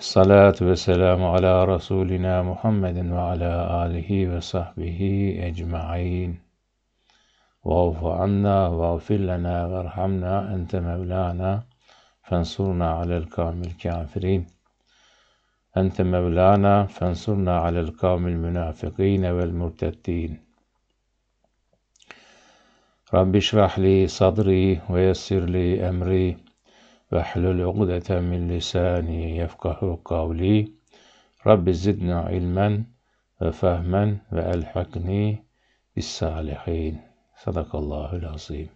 الصلاة والسلام على رسولنا محمد وعلى آله وصحبه أجمعين واعف عنا واغفر لنا وارحمنا أنت مولانا فانصرنا على القوم الكافرين أنت مولانا فانصرنا على القوم المنافقين والمرتدين رب اشرح لي صدري ويسر لي أمري Vehlül ugdete min lisani yefkahu kavli. Rabbi zidna ilmen ve fehmen ve elhakni bis salihin. Sadakallahul azim.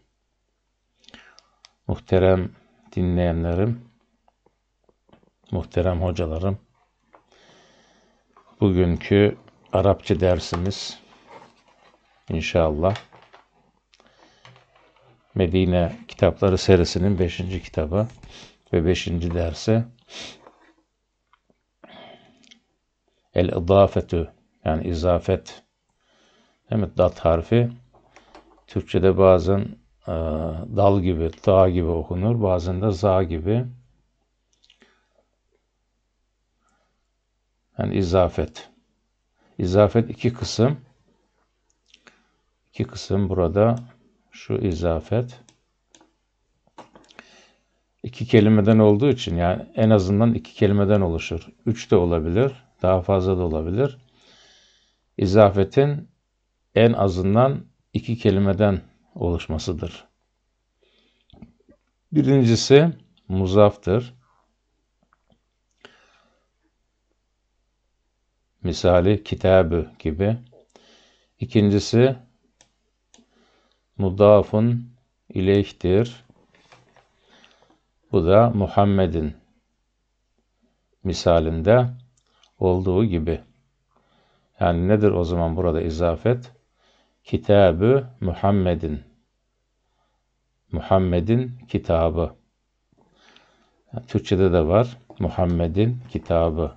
Muhterem dinleyenlerim, muhterem hocalarım, bugünkü Arapça dersimiz inşallah Medine kitapları serisinin 5. kitabı ve 5. dersi El-İdafetü yani izafet değil mi? Dat harfi Türkçe'de bazen e, dal gibi, dağ gibi okunur. Bazen de za gibi. Yani izafet. İzafet iki kısım. İki kısım burada şu izafet iki kelimeden olduğu için yani en azından iki kelimeden oluşur. Üç de olabilir, daha fazla da olabilir. İzafetin en azından iki kelimeden oluşmasıdır. Birincisi muzaftır. Misali kitabı gibi. İkincisi mudafun ileyhtir. Bu da Muhammed'in misalinde olduğu gibi. Yani nedir o zaman burada izafet? Kitabı Muhammed'in. Muhammed'in kitabı. Yani Türkçe'de de var. Muhammed'in kitabı.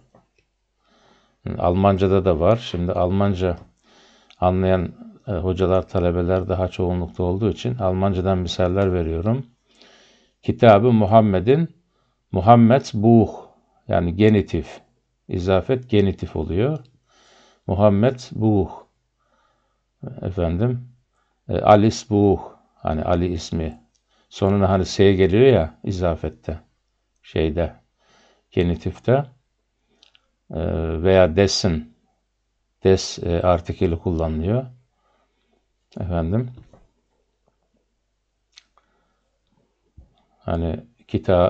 Almanca'da da var. Şimdi Almanca anlayan e, hocalar, talebeler daha çoğunlukta olduğu için Almancadan misaller veriyorum. Kitabı Muhammed'in Muhammed Buh yani genitif, izafet genitif oluyor. Muhammed Buh efendim e, Alis Buh hani Ali ismi sonuna hani S geliyor ya izafette şeyde genitifte e, veya desin des e, artikeli kullanılıyor. Efendim. Hani kita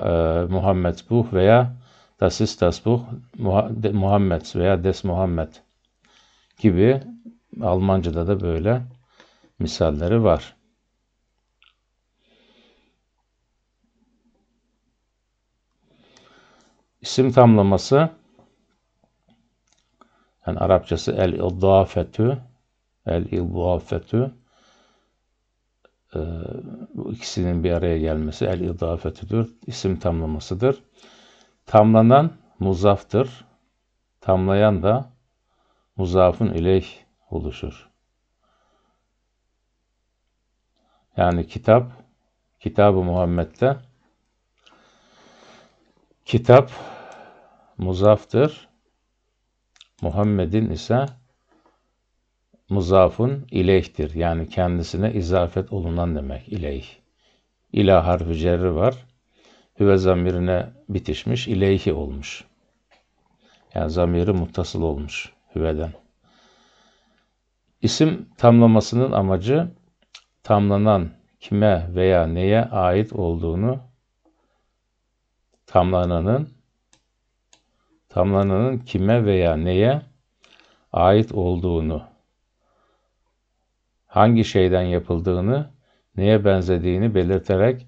e, Muhammed bu veya Das ist das Muhammed veya Des Muhammed gibi Almanca'da da böyle misalleri var. İsim tamlaması yani Arapçası el idafetü El-İdafetü e, bu ikisinin bir araya gelmesi el-idafetüdür. İsim tamlamasıdır. Tamlanan muzaftır. Tamlayan da muzafın ileyh oluşur. Yani kitap, Kitab-ı Muhammed'de kitap muzaftır. Muhammed'in ise muzafun ileyhtir. Yani kendisine izafet olunan demek ileyh. İla harfi cerri var. Hüve zamirine bitişmiş, ileyhi olmuş. Yani zamiri muttasıl olmuş hüveden. İsim tamlamasının amacı tamlanan kime veya neye ait olduğunu tamlananın tamlananın kime veya neye ait olduğunu hangi şeyden yapıldığını, neye benzediğini belirterek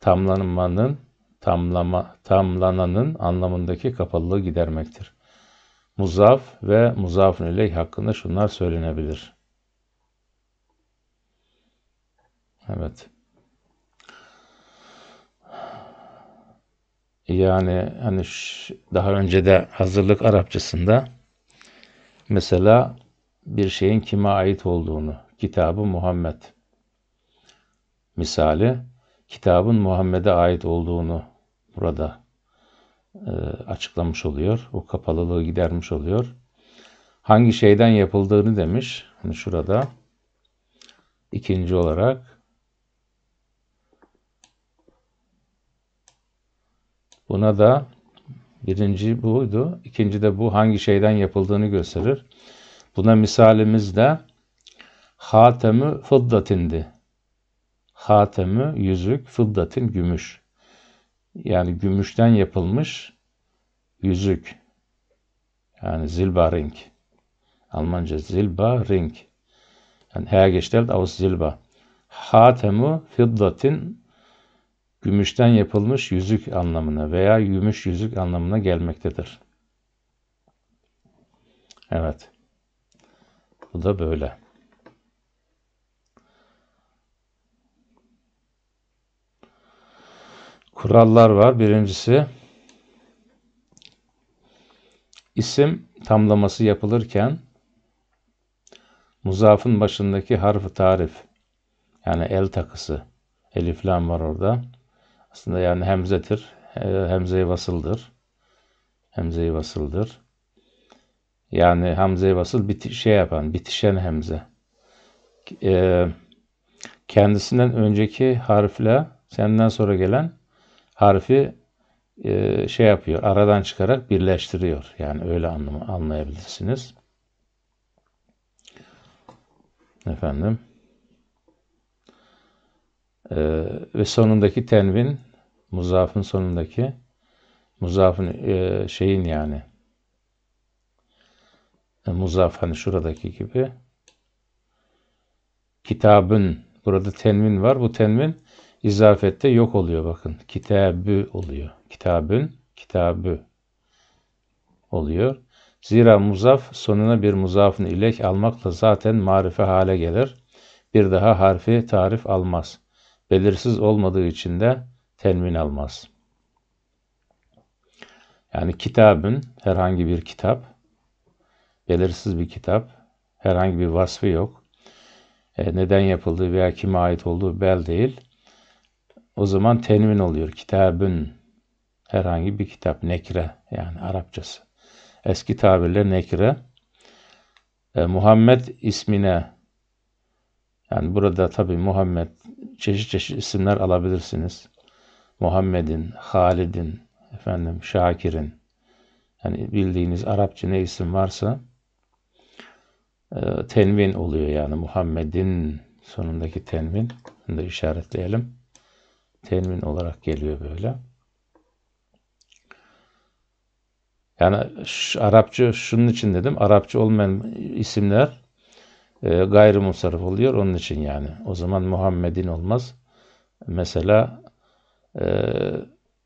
tamlanmanın, tamlama, tamlananın anlamındaki kapalılığı gidermektir. Muzaf ve muzafın ileyh hakkında şunlar söylenebilir. Evet. Yani hani daha önce de hazırlık Arapçasında mesela bir şeyin kime ait olduğunu, Kitabı Muhammed. Misali kitabın Muhammed'e ait olduğunu burada e, açıklamış oluyor. O kapalılığı gidermiş oluyor. Hangi şeyden yapıldığını demiş. Hani şurada ikinci olarak buna da birinci buydu. İkinci de bu hangi şeyden yapıldığını gösterir. Buna misalimiz de Hatemü fıddatindi. Hatemü yüzük, fıddatin gümüş. Yani gümüşten yapılmış yüzük. Yani Silber Ring. Almanca Silber Ring. Yani hergestellt aus zilba. Hatemu fiddatin gümüşten yapılmış yüzük anlamına veya gümüş yüzük anlamına gelmektedir. Evet. Bu da böyle. kurallar var. Birincisi isim tamlaması yapılırken muzafın başındaki harf tarif yani el takısı elif lam var orada. Aslında yani hemzetir. E, hemzeyi vasıldır. Hemzeyi vasıldır. Yani hamzeyi vasıl bir şey yapan, bitişen hemze. Ee, kendisinden önceki harfle senden sonra gelen harfi e, şey yapıyor, aradan çıkarak birleştiriyor. Yani öyle anlamı anlayabilirsiniz. Efendim. E, ve sonundaki tenvin, muzafın sonundaki, muzafın e, şeyin yani, e, muzaf hani şuradaki gibi, kitabın, burada tenvin var. Bu tenvin İzafette yok oluyor bakın. Kitabü oluyor. Kitabın kitabü oluyor. Zira muzaf sonuna bir muzafın ilek almakla zaten marife hale gelir. Bir daha harfi tarif almaz. Belirsiz olmadığı için de tenmin almaz. Yani kitabın herhangi bir kitap, belirsiz bir kitap, herhangi bir vasfı yok. E, neden yapıldığı veya kime ait olduğu bel değil o zaman tenvin oluyor. Kitabın herhangi bir kitap nekre yani Arapçası. Eski tabirle nekre. E, Muhammed ismine yani burada tabi Muhammed çeşit çeşit isimler alabilirsiniz. Muhammed'in, Halid'in, efendim Şakir'in yani bildiğiniz Arapça ne isim varsa e, tenvin oluyor yani Muhammed'in sonundaki tenvin. Bunu da işaretleyelim temin olarak geliyor böyle. Yani şu, Arapça şunun için dedim. Arapça olmayan isimler e, gayrimusarif oluyor onun için yani. O zaman Muhammed'in olmaz. Mesela e,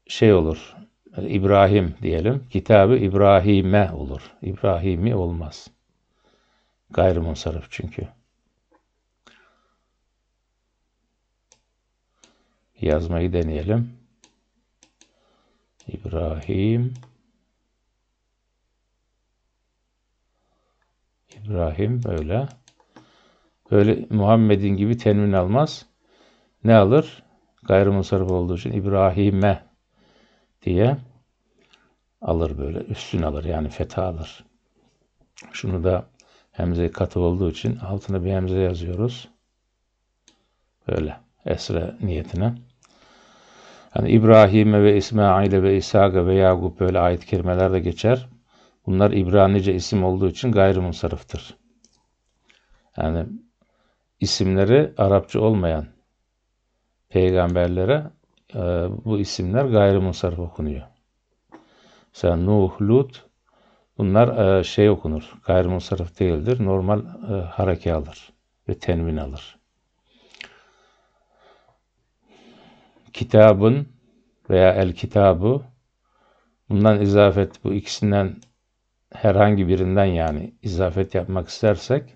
şey olur. E, İbrahim diyelim. Kitabı İbrahim'e olur. İbrahim'i olmaz. Gayrimusarif çünkü. yazmayı deneyelim. İbrahim İbrahim böyle. Böyle Muhammed'in gibi tenvin almaz. Ne alır? Gayrimusarif olduğu için İbrahim'e diye alır böyle. Üstün alır yani fetha alır. Şunu da hemze katı olduğu için altına bir hemze yazıyoruz. Böyle esra niyetine. Yani İbrahim'e ve İsmail'e ve İshak'a ve Yagub böyle ayet kelimeler de geçer. Bunlar İbranice isim olduğu için gayrimunsarıftır. Yani isimleri Arapça olmayan peygamberlere e, bu isimler gayrimunsarif okunuyor. Mesela Nuh, Lut bunlar e, şey okunur. Gayrimunsarif değildir. Normal e, hareke alır ve tenvin alır. kitabın veya el kitabı bundan izafet bu ikisinden herhangi birinden yani izafet yapmak istersek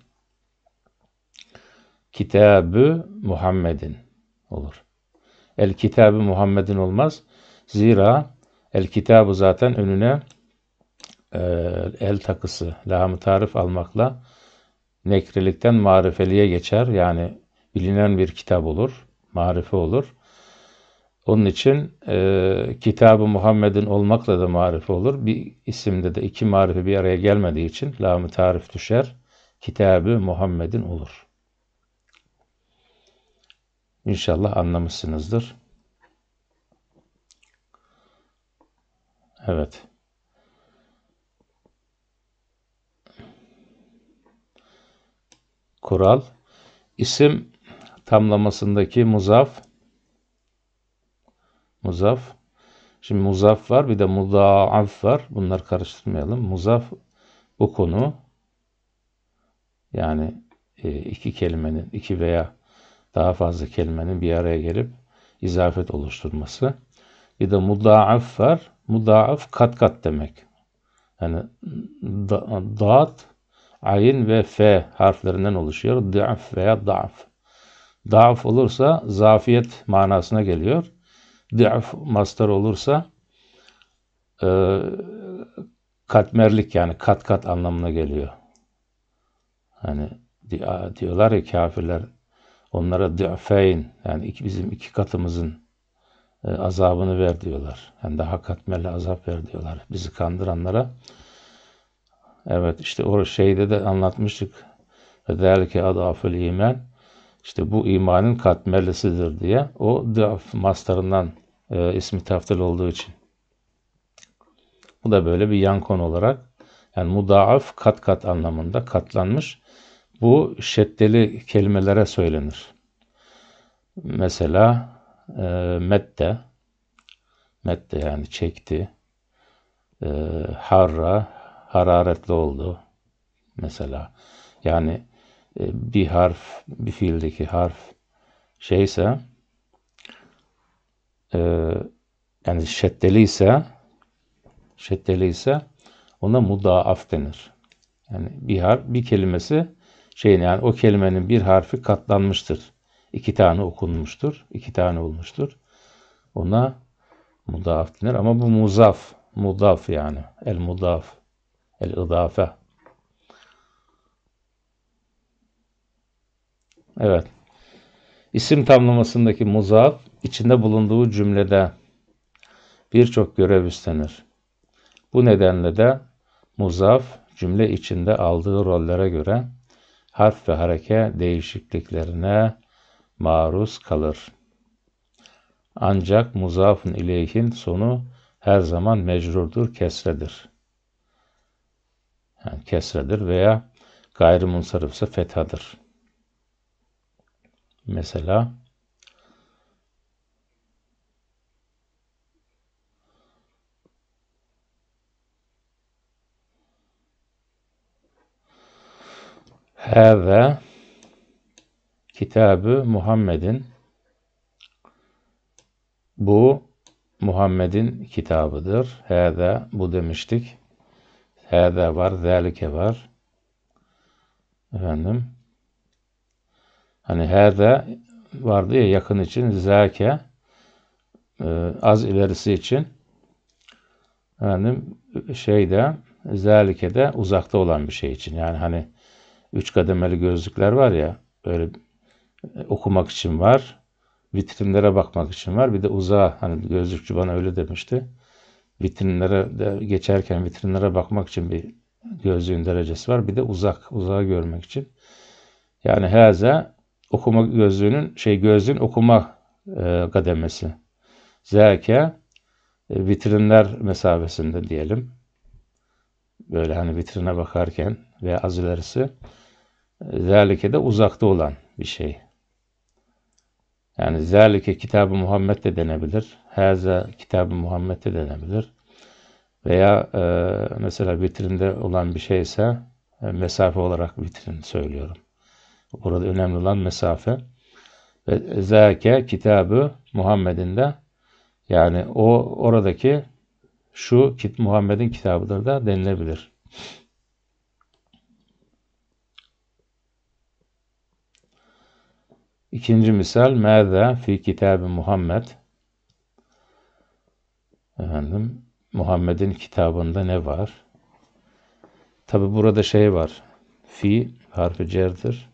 kitabı Muhammed'in olur. El kitabı Muhammed'in olmaz. Zira el kitabı zaten önüne e, el takısı, lahm tarif almakla nekrilikten marifeliğe geçer. Yani bilinen bir kitap olur, marife olur. Onun için e, kitab Muhammed'in olmakla da marif olur. Bir isimde de iki marifi bir araya gelmediği için lam tarif düşer. Kitabı Muhammed'in olur. İnşallah anlamışsınızdır. Evet. Kural. İsim tamlamasındaki muzaf Muzaf. Şimdi muzaf var bir de mudaaf var. Bunları karıştırmayalım. Muzaf bu konu yani e, iki kelimenin iki veya daha fazla kelimenin bir araya gelip izafet oluşturması. Bir de mudaaf var. Mudaaf kat kat demek. Yani da, daat, ayin ve fe harflerinden oluşuyor. Da'af veya da'af. Da'af olursa zafiyet manasına geliyor. Di'f mastar olursa e, katmerlik yani kat kat anlamına geliyor. Hani diyorlar ya kafirler onlara di'feyn yani iki, bizim iki katımızın e, azabını ver diyorlar. yani daha katmerli azap ver diyorlar. Bizi kandıranlara. Evet işte o şeyde de anlatmıştık. Ve derke adafül iman. işte bu imanın katmerlisidir diye o di'f mastarından e, ismi taftil olduğu için. Bu da böyle bir yan konu olarak. Yani mudaaf kat kat anlamında katlanmış. Bu şeddeli kelimelere söylenir. Mesela e, medde, medde yani çekti, e, harra, hararetli oldu mesela. Yani e, bir harf, bir fiildeki harf şeyse e, yani şeddeli ise şeddeli ise ona mudaaf denir. Yani bir harf, bir kelimesi şeyin yani o kelimenin bir harfi katlanmıştır. İki tane okunmuştur, iki tane olmuştur. Ona mudaaf denir ama bu muzaf, mudaf yani. El mudaf, el idafe. Evet. İsim tamlamasındaki muzaf içinde bulunduğu cümlede birçok görev üstlenir. Bu nedenle de muzaf cümle içinde aldığı rollere göre harf ve hareke değişikliklerine maruz kalır. Ancak muzafın ileyhin sonu her zaman mecrurdur, kesredir. Yani kesredir veya gayrimunsarıfsa fethadır. Mesela Heve kitabı Muhammed'in bu Muhammed'in kitabıdır. Hede bu demiştik. Hede var, zelike var. Efendim. Hani hede vardı ya yakın için zake e, az ilerisi için efendim şeyde zelike de uzakta olan bir şey için. Yani hani üç kademeli gözlükler var ya böyle e, okumak için var. Vitrinlere bakmak için var. Bir de uzağa hani gözlükçü bana öyle demişti. Vitrinlere de geçerken vitrinlere bakmak için bir gözlüğün derecesi var. Bir de uzak, uzağa görmek için. Yani heze okuma gözlüğünün şey gözlüğün okuma e, kademesi. Zeke e, vitrinler mesafesinde diyelim. Böyle hani vitrine bakarken veya az ilerisi zelike de uzakta olan bir şey. Yani zelike kitabı Muhammed de denebilir. Heze kitabı Muhammed de denebilir. Veya e, mesela vitrinde olan bir şeyse e, mesafe olarak vitrin söylüyorum. Burada önemli olan mesafe. Ve zake kitabı Muhammed'in de yani o oradaki şu Muhammed'in kitabıdır da denilebilir. İkinci misal Mâzâ fi kitab Muhammed Efendim Muhammed'in kitabında ne var? Tabi burada şey var. Fi harfi cerdir.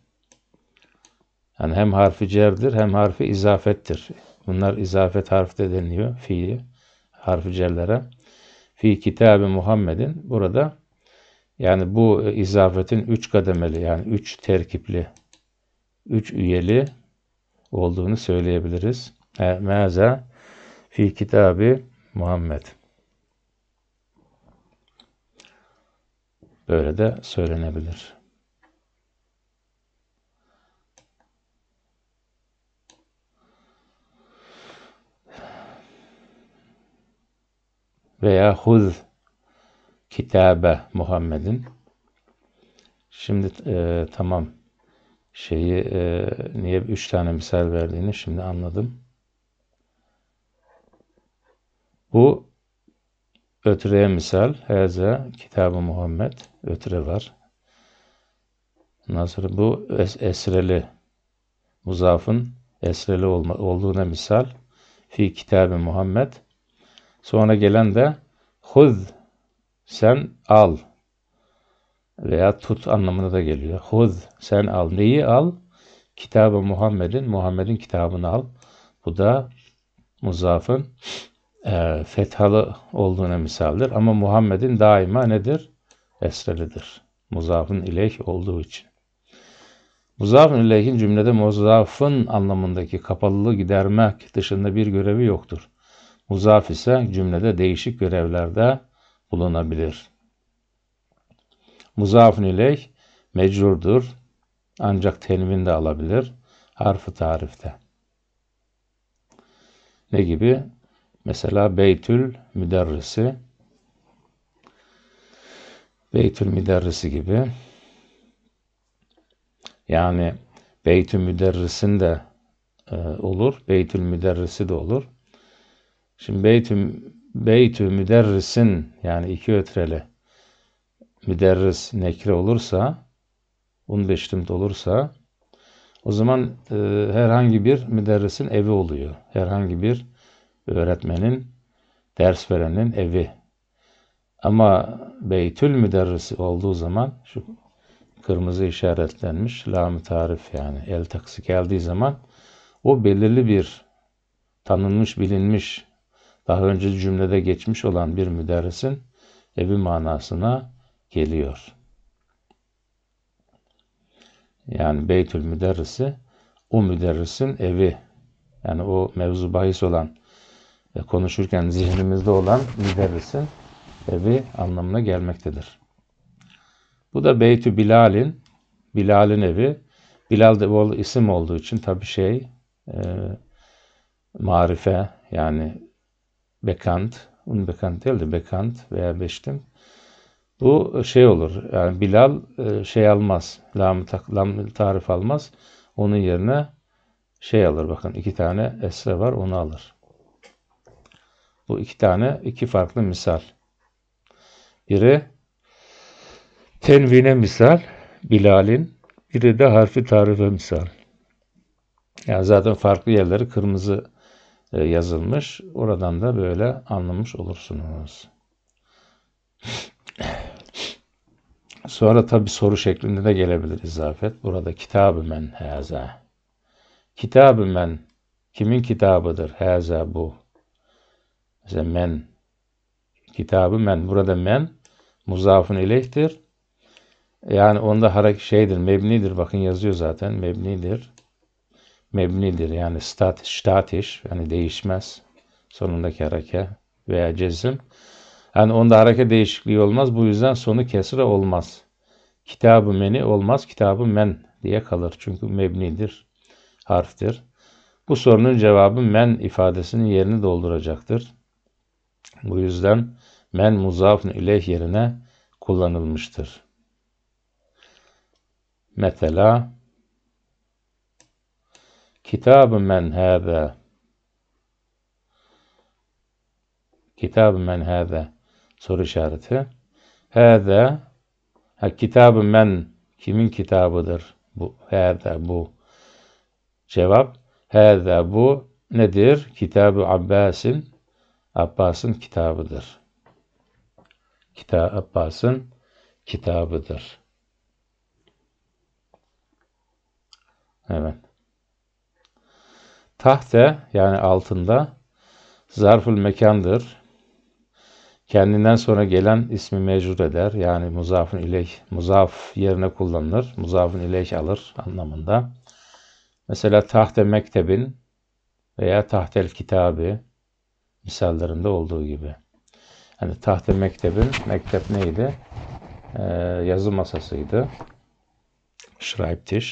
Yani hem harfi cerdir hem harfi izafettir. Bunlar izafet harfi de deniliyor. Fi harfi cerlere. Fi kitabı Muhammed'in burada yani bu izafetin üç kademeli yani üç terkipli, üç üyeli olduğunu söyleyebiliriz. E, Meaza fi kitabı Muhammed. Böyle de söylenebilir. Veya huz kitabe Muhammed'in. Şimdi e, tamam şeyi e, niye üç tane misal verdiğini şimdi anladım. Bu ötüreye misal. Heze kitabı Muhammed. Ötüre var. Nasıl bu es esreli muzafın esreli olma, olduğuna misal fi kitabı Muhammed. Sonra gelen de huz sen al veya tut anlamına da geliyor. Huz sen al. Neyi al? Kitabı Muhammed'in, Muhammed'in kitabını al. Bu da muzafın e, fethalı olduğuna misaldir. Ama Muhammed'in daima nedir? Esrelidir. Muzafın ileyh olduğu için. Muzafın ileyhin cümlede muzafın anlamındaki kapalılığı gidermek dışında bir görevi yoktur. Muzaf ise cümlede değişik görevlerde bulunabilir. Muzafun ileyh mecrurdur. Ancak tenvin de alabilir. harf tarifte. Ne gibi? Mesela Beytül Müderrisi. Beytül Müderrisi gibi. Yani Beytül Müderris'in de e, olur. Beytül Müderrisi de olur. Şimdi Beytül Beytü Müderris'in yani iki ötreli müderris nekre olursa, un beştimt olursa o zaman e, herhangi bir müderrisin evi oluyor. Herhangi bir öğretmenin, ders verenin evi. Ama beytül müderrisi olduğu zaman şu kırmızı işaretlenmiş lam tarif yani el taksı geldiği zaman o belirli bir tanınmış, bilinmiş, daha önce cümlede geçmiş olan bir müderrisin evi manasına geliyor. Yani Beytül Müderrisi o müderrisin evi. Yani o mevzu bahis olan ve konuşurken zihnimizde olan müderrisin evi anlamına gelmektedir. Bu da Beytü Bilal'in, Bilal'in evi. Bilal de bol isim olduğu için tabi şey e, marife yani bekant, unbekant değil de bekant veya beştim bu e, şey olur. Yani Bilal e, şey almaz. Lam, lam tarif almaz. Onun yerine şey alır. Bakın iki tane esre var onu alır. Bu iki tane iki farklı misal. Biri tenvine misal Bilal'in biri de harfi tarife misal. Yani zaten farklı yerleri kırmızı e, yazılmış. Oradan da böyle anlamış olursunuz. Sonra tabi soru şeklinde de gelebilir izafet. Burada kitab-ı men haza. Kitab-ı men kimin kitabıdır? heza bu. Mesela men kitabı men. Burada men muzafın ileyhtir. Yani onda harek şeydir, mebnidir. Bakın yazıyor zaten. Mebnidir. Mebnidir. Yani stat, statiş. Yani değişmez. Sonundaki hareke veya cezim. Yani onda hareket değişikliği olmaz. Bu yüzden sonu kesre olmaz. Kitabı meni olmaz. Kitabı men diye kalır. Çünkü mebnidir, harftir. Bu sorunun cevabı men ifadesinin yerini dolduracaktır. Bu yüzden men muzafın ileyh yerine kullanılmıştır. Mesela Kitab-ı men hâbe Kitab-ı men hâbe soru işareti. Hâdâ ha, kitabı men kimin kitabıdır bu hâdâ bu cevap hâdâ bu nedir? Kitabı Abbas'ın Abbas'ın kitabıdır. Kitab Abbas'ın kitabıdır. Evet. Tahte yani altında zarful mekandır. Kendinden sonra gelen ismi mecrur eder. Yani muzafın ileyh, muzaf yerine kullanılır. Muzafın ileyh alır anlamında. Mesela tahte mektebin veya tahtel kitabı misallerinde olduğu gibi. Hani tahte mektebin, mektep neydi? Ee, yazı masasıydı. Schreibtisch.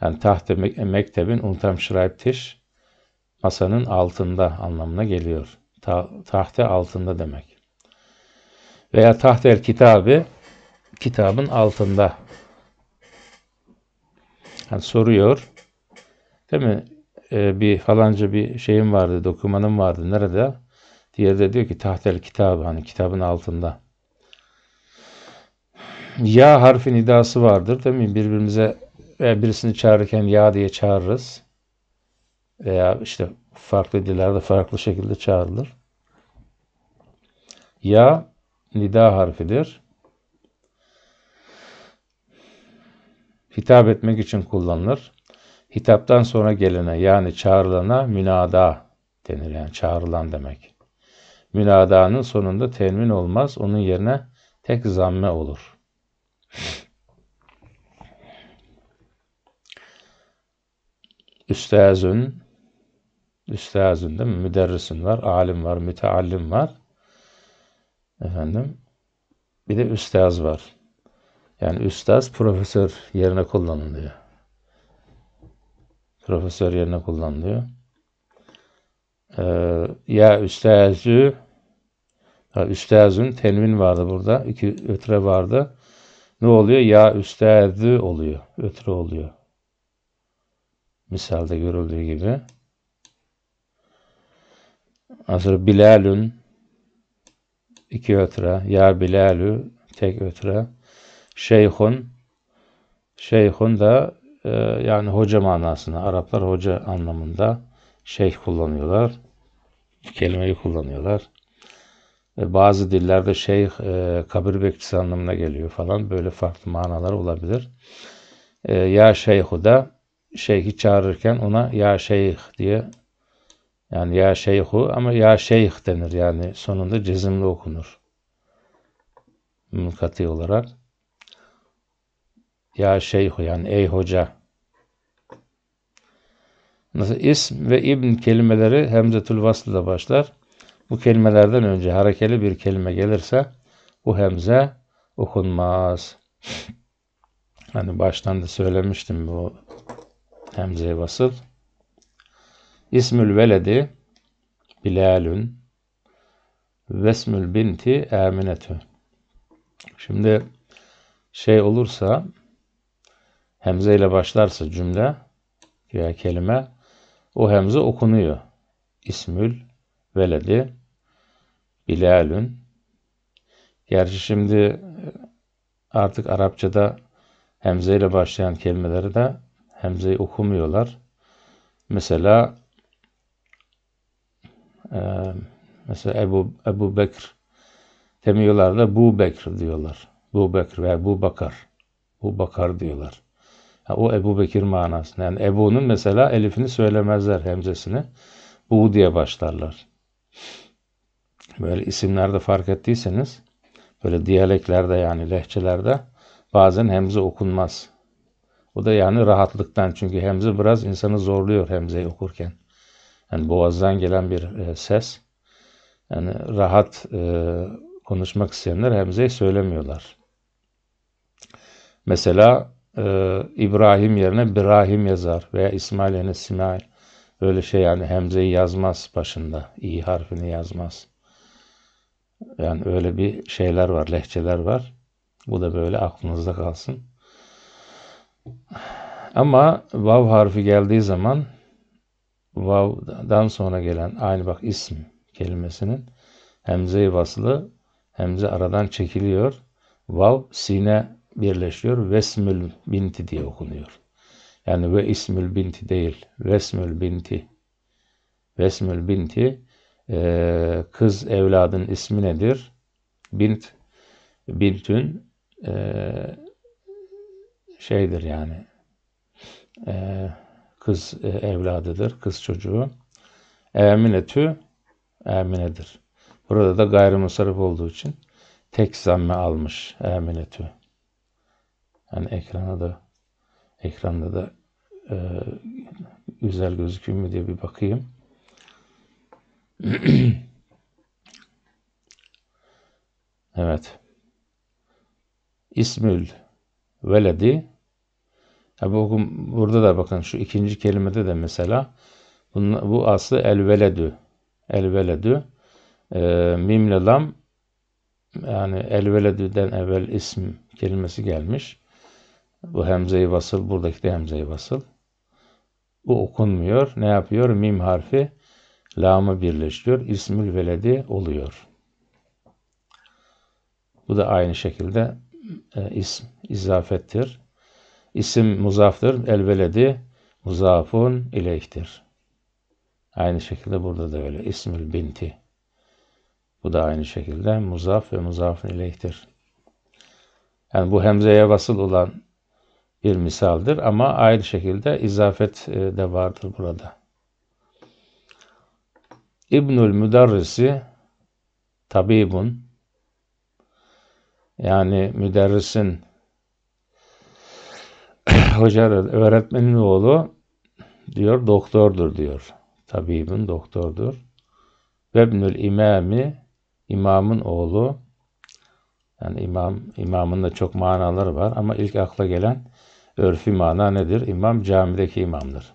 Yani tahte mektebin untam schreibtisch masanın altında anlamına geliyor. Ta, tahta altında demek. Veya tahtel kitabı kitabın altında. Yani soruyor. Değil mi? Ee, bir falanca bir şeyim vardı, dokümanım vardı. Nerede? Diğeri de diyor ki tahtel kitabı hani kitabın altında. Ya harfin idası vardır değil mi? Birbirimize veya birisini çağırırken ya diye çağırırız. Veya işte farklı dillerde farklı şekilde çağrılır. Ya nida harfidir. Hitap etmek için kullanılır. Hitaptan sonra gelene yani çağrılana münada denir. Yani çağrılan demek. Münadanın sonunda temin olmaz. Onun yerine tek zamme olur. Üstazün üstazın değil mi? Müderrisin var, alim var, müteallim var. Efendim bir de üstaz var. Yani üstaz profesör yerine kullanılıyor. Profesör yerine kullanılıyor. Ee, ya üstazü üstazın tenvin vardı burada. iki ötre vardı. Ne oluyor? Ya üstazü oluyor. Ötre oluyor. Misalde görüldüğü gibi. Asır Bilalün iki ötre. Ya Bilalü tek ötre. Şeyhun Şeyhun da e, yani hoca manasına. Araplar hoca anlamında şeyh kullanıyorlar. Kelimeyi kullanıyorlar. E, bazı dillerde şeyh e, kabir bekçisi anlamına geliyor falan. Böyle farklı manalar olabilir. E, ya şeyhu da şeyhi çağırırken ona ya şeyh diye yani ya şeyhu ama ya şeyh denir yani sonunda cezimli okunur. Mülkati olarak. Ya şeyhu yani ey hoca. Nasıl ism ve ibn kelimeleri hemzetül vasıl ile başlar. Bu kelimelerden önce harekeli bir kelime gelirse bu hemze okunmaz. hani baştan da söylemiştim bu hemzeye vasıl. İsmül veledi Bilalün Vesmül binti Eminetü. Şimdi şey olursa hemze ile başlarsa cümle veya kelime o hemze okunuyor. İsmül veledi Bilalün. Gerçi şimdi artık Arapçada hemze ile başlayan kelimeleri de hemzeyi okumuyorlar. Mesela ee, mesela Ebu, Ebu Bekir demiyorlar da Bu Bekir diyorlar. Bu Bekir veya Bu Bakar. Bu Bakar diyorlar. Ha, o Ebu Bekir manasında. Yani Ebu'nun mesela elifini söylemezler hemzesini. Bu diye başlarlar. Böyle isimlerde fark ettiyseniz böyle diyaleklerde yani lehçelerde bazen hemze okunmaz. O da yani rahatlıktan çünkü hemze biraz insanı zorluyor hemzeyi okurken. Yani boğazdan gelen bir e, ses. Yani rahat e, konuşmak isteyenler hemzeyi söylemiyorlar. Mesela e, İbrahim yerine İbrahim yazar veya İsmail yerine Simail. Böyle şey yani hemzeyi yazmaz başında. İ harfini yazmaz. Yani öyle bir şeyler var, lehçeler var. Bu da böyle aklınızda kalsın. Ama vav harfi geldiği zaman vav'dan sonra gelen aynı bak ism kelimesinin hemze-i vaslı hemze aradan çekiliyor. Vav sine birleşiyor. Vesmül binti diye okunuyor. Yani ve ismül binti değil. Vesmül binti. Vesmül binti e, kız evladın ismi nedir? Bint bintün e, şeydir yani. Eee kız e, evladıdır, kız çocuğu. Eminetü Eminedir. Burada da gayrimusarif olduğu için tek zamme almış Eminetü. Yani ekrana da ekranda da e, güzel gözüküyor mu diye bir bakayım. evet. İsmül veledi Tabi burada da bakın şu ikinci kelimede de mesela bunun, bu aslı elveledü. Elveledü. E, ee, mimle lam yani elveledü'den evvel isim kelimesi gelmiş. Bu hemzeyi vasıl, buradaki de hemzeyi vasıl. Bu okunmuyor. Ne yapıyor? Mim harfi lamı birleştiriyor. İsmül veledi oluyor. Bu da aynı şekilde e, ism izafettir. İsim muzaftır. Elveledi muzafun ileyhtir. Aynı şekilde burada da öyle. İsmül binti. Bu da aynı şekilde muzaf ve muzafun ileyhtir. Yani bu hemzeye vasıl olan bir misaldir ama aynı şekilde izafet e, de vardır burada. İbnül Müderrisi tabibun yani müderrisin hoca da öğretmenin oğlu diyor doktordur diyor. Tabibin doktordur. Ve Vebnül imami imamın oğlu yani imam imamın da çok manaları var ama ilk akla gelen örfü mana nedir? İmam camideki imamdır.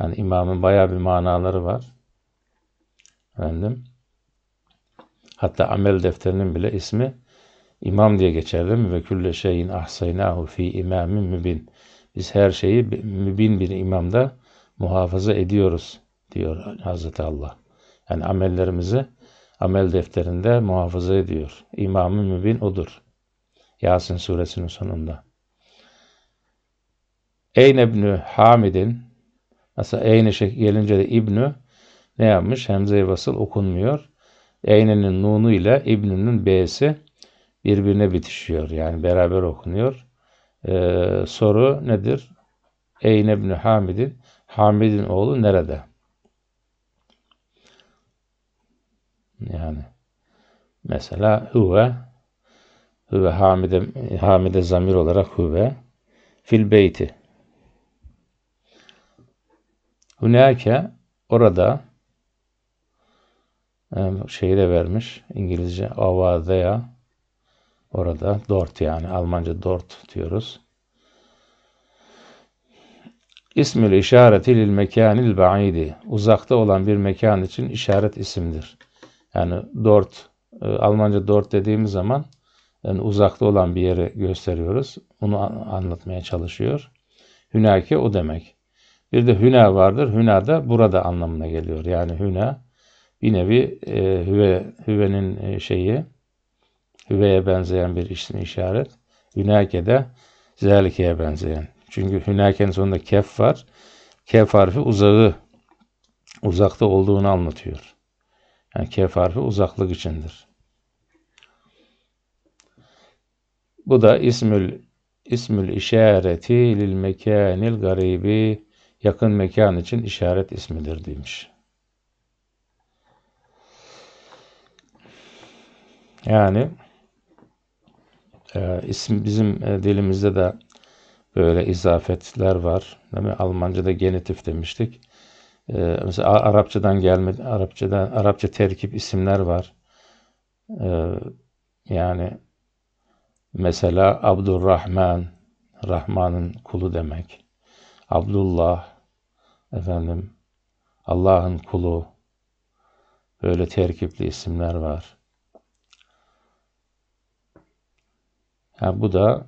Yani imamın bayağı bir manaları var. Efendim. Hatta amel defterinin bile ismi İmam diye geçer değil mi? Ve külle şeyin ahsaynahu fi imamin mübin. Biz her şeyi mübin bir imamda muhafaza ediyoruz diyor Hazreti Allah. Yani amellerimizi amel defterinde muhafaza ediyor. i̇mam mübin odur. Yasin suresinin sonunda. Eyne ibnü Hamid'in mesela Eyne gelince de İbnü ne yapmış? Hemze-i Vasıl okunmuyor. Eyne'nin nunu ile İbnü'nün B'si birbirine bitişiyor. Yani beraber okunuyor. Ee, soru nedir? Eyne ibn Hamid'in Hamid'in oğlu nerede? Yani mesela huve huve Hamide, Hamide zamir olarak huve fil beyti Hunake orada e, şeyi de vermiş İngilizce avadeya Orada dort yani Almanca dort diyoruz. İsmül işareti lil mekanil ba'idi. Uzakta olan bir mekan için işaret isimdir. Yani dort, e, Almanca dort dediğimiz zaman yani uzakta olan bir yeri gösteriyoruz. Onu anlatmaya çalışıyor. Hünake o demek. Bir de hüna vardır. Hüna da burada anlamına geliyor. Yani hüna bir nevi e, hüve, hüvenin e, şeyi, hüveye benzeyen bir isim işaret. Hünake de zelike'ye benzeyen. Çünkü hünakenin sonunda kef var. Kef harfi uzağı, uzakta olduğunu anlatıyor. Yani kef harfi uzaklık içindir. Bu da ismül ismül işareti lil mekanil garibi yakın mekan için işaret ismidir demiş. Yani e, isim bizim e, dilimizde de böyle izafetler var. Değil mi? Almanca'da genitif demiştik. E, mesela Arapçadan gelme, Arapçadan Arapça terkip isimler var. E, yani mesela Abdurrahman, Rahman'ın kulu demek. Abdullah, efendim Allah'ın kulu. Böyle terkipli isimler var. Yani bu da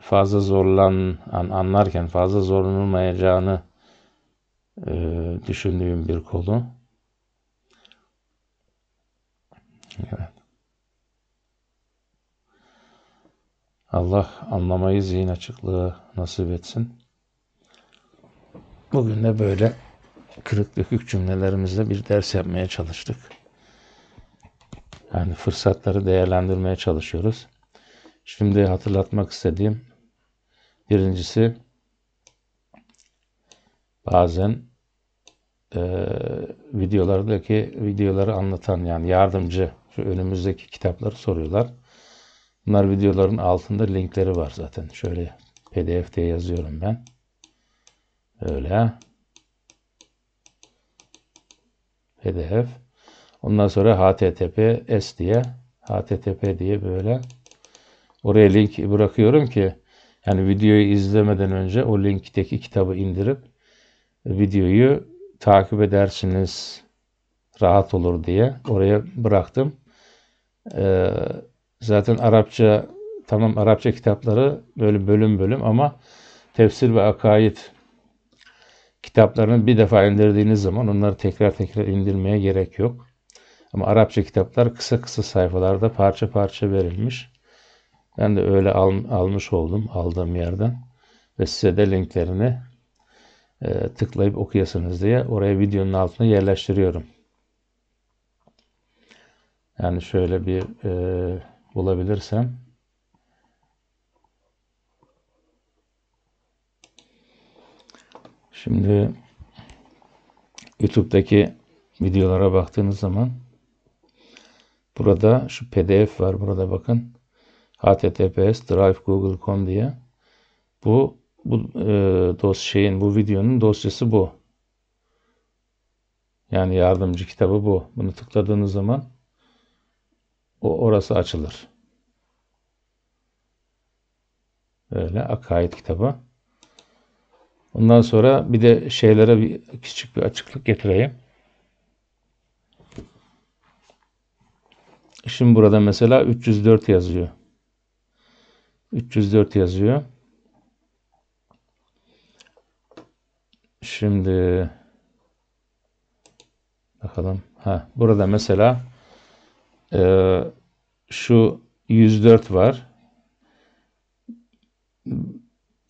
fazla zorlan anlarken fazla zorlanılmayacağını e, düşündüğüm bir konu. Evet. Allah anlamayı zihin açıklığı nasip etsin. Bugün de böyle kırık dökük cümlelerimizle bir ders yapmaya çalıştık. Yani fırsatları değerlendirmeye çalışıyoruz. Şimdi hatırlatmak istediğim birincisi bazen e, videolardaki videoları anlatan yani yardımcı şu önümüzdeki kitapları soruyorlar. Bunlar videoların altında linkleri var zaten. Şöyle pdf diye yazıyorum ben. Öyle. pdf. Ondan sonra https diye http diye böyle Oraya link bırakıyorum ki yani videoyu izlemeden önce o linkteki kitabı indirip videoyu takip edersiniz rahat olur diye oraya bıraktım. Ee, zaten Arapça tamam Arapça kitapları böyle bölüm bölüm ama tefsir ve akaid kitaplarını bir defa indirdiğiniz zaman onları tekrar tekrar indirmeye gerek yok. Ama Arapça kitaplar kısa kısa sayfalarda parça parça verilmiş. Ben de öyle al, almış oldum aldığım yerden. Ve size de linklerini e, tıklayıp okuyasınız diye oraya videonun altına yerleştiriyorum. Yani şöyle bir e, bulabilirsem. Şimdi YouTube'daki videolara baktığınız zaman burada şu PDF var. Burada bakın https drive.google.com diye. Bu bu e, dos bu videonun dosyası bu. Yani yardımcı kitabı bu. Bunu tıkladığınız zaman o orası açılır. Böyle akaid kitabı. Ondan sonra bir de şeylere bir küçük bir açıklık getireyim. Şimdi burada mesela 304 yazıyor. 304 yazıyor. Şimdi bakalım. Ha, burada mesela e, şu 104 var.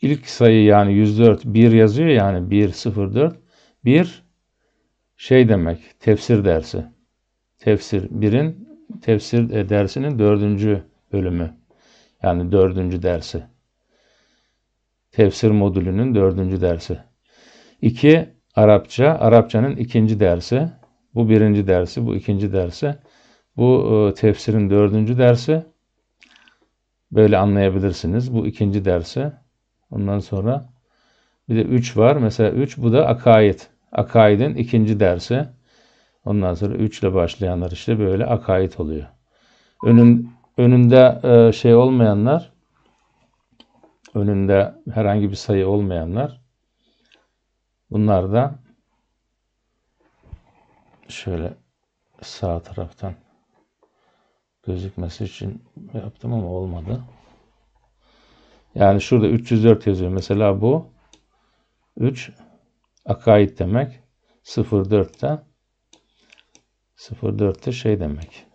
İlk sayı yani 104 1 yazıyor yani 1 0 4 1 şey demek tefsir dersi. Tefsir 1'in tefsir e, dersinin dördüncü bölümü. Yani dördüncü dersi. Tefsir modülünün dördüncü dersi. İki, Arapça. Arapçanın ikinci dersi. Bu birinci dersi, bu ikinci dersi. Bu e, tefsirin dördüncü dersi. Böyle anlayabilirsiniz. Bu ikinci dersi. Ondan sonra bir de üç var. Mesela üç bu da akaid. Akaidin ikinci dersi. Ondan sonra 3 ile başlayanlar işte böyle akaid oluyor. Önün önünde e, şey olmayanlar, önünde herhangi bir sayı olmayanlar, bunlar da şöyle sağ taraftan gözükmesi için yaptım ama olmadı. Yani şurada 304 yazıyor. Mesela bu 3 akaid demek. 04'te 04'te şey demek.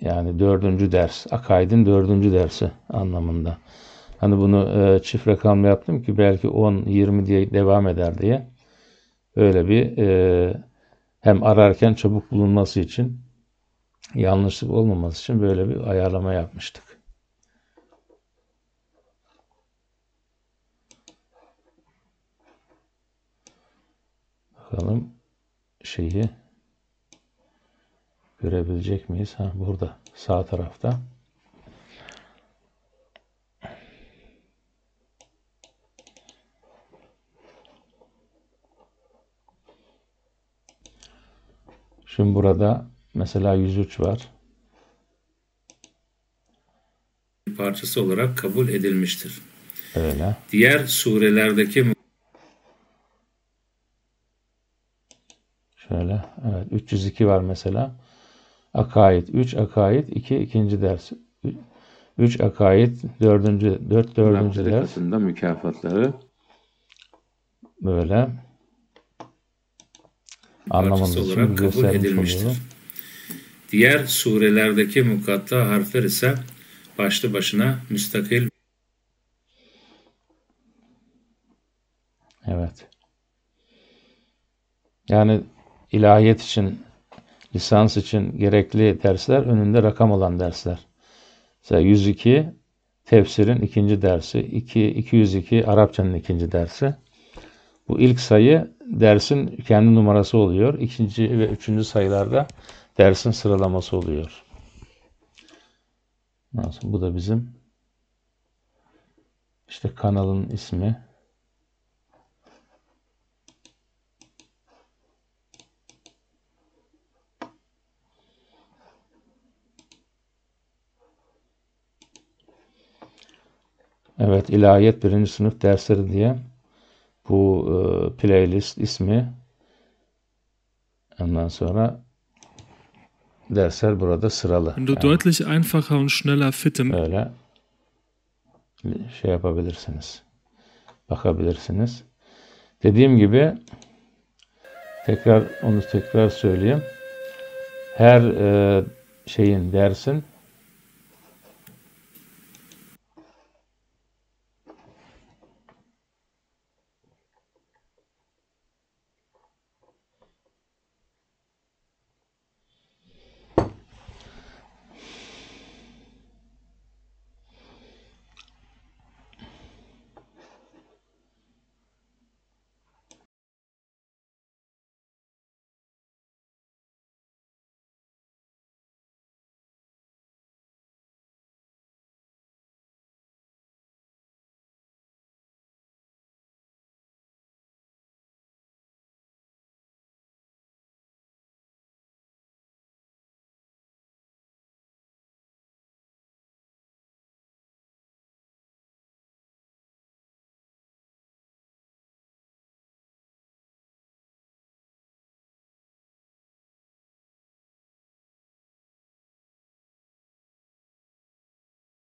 Yani dördüncü ders, akaidin dördüncü dersi anlamında. Hani bunu e, çift rakamlı yaptım ki belki 10-20 diye devam eder diye. Öyle bir e, hem ararken çabuk bulunması için, yanlışlık olmaması için böyle bir ayarlama yapmıştık. Bakalım şeyi Görebilecek miyiz? Ha, burada sağ tarafta. Şimdi burada mesela 103 var. Parçası olarak kabul edilmiştir. Öyle. Diğer surelerdeki Şöyle evet 302 var mesela. Akaid 3 akaid 2 ikinci ders. 3 akaid 4. 4 4. ders. mükafatları böyle anlamamız olarak kabul edilmiştir. Oluyor. Diğer surelerdeki mukatta harfler ise başlı başına müstakil Evet. Yani ilahiyet için lisans için gerekli dersler önünde rakam olan dersler. Mesela 102 tefsirin ikinci dersi, 2, 202 Arapçanın ikinci dersi. Bu ilk sayı dersin kendi numarası oluyor. İkinci ve üçüncü sayılarda dersin sıralaması oluyor. Nasıl? Bu da bizim işte kanalın ismi. Evet, ilahiyat birinci sınıf dersleri diye bu e, playlist ismi. Ondan sonra dersler burada sıralı. Wenn yani, deutlich einfacher und schneller fitim. Öyle şey yapabilirsiniz. Bakabilirsiniz. Dediğim gibi tekrar onu tekrar söyleyeyim. Her e, şeyin dersin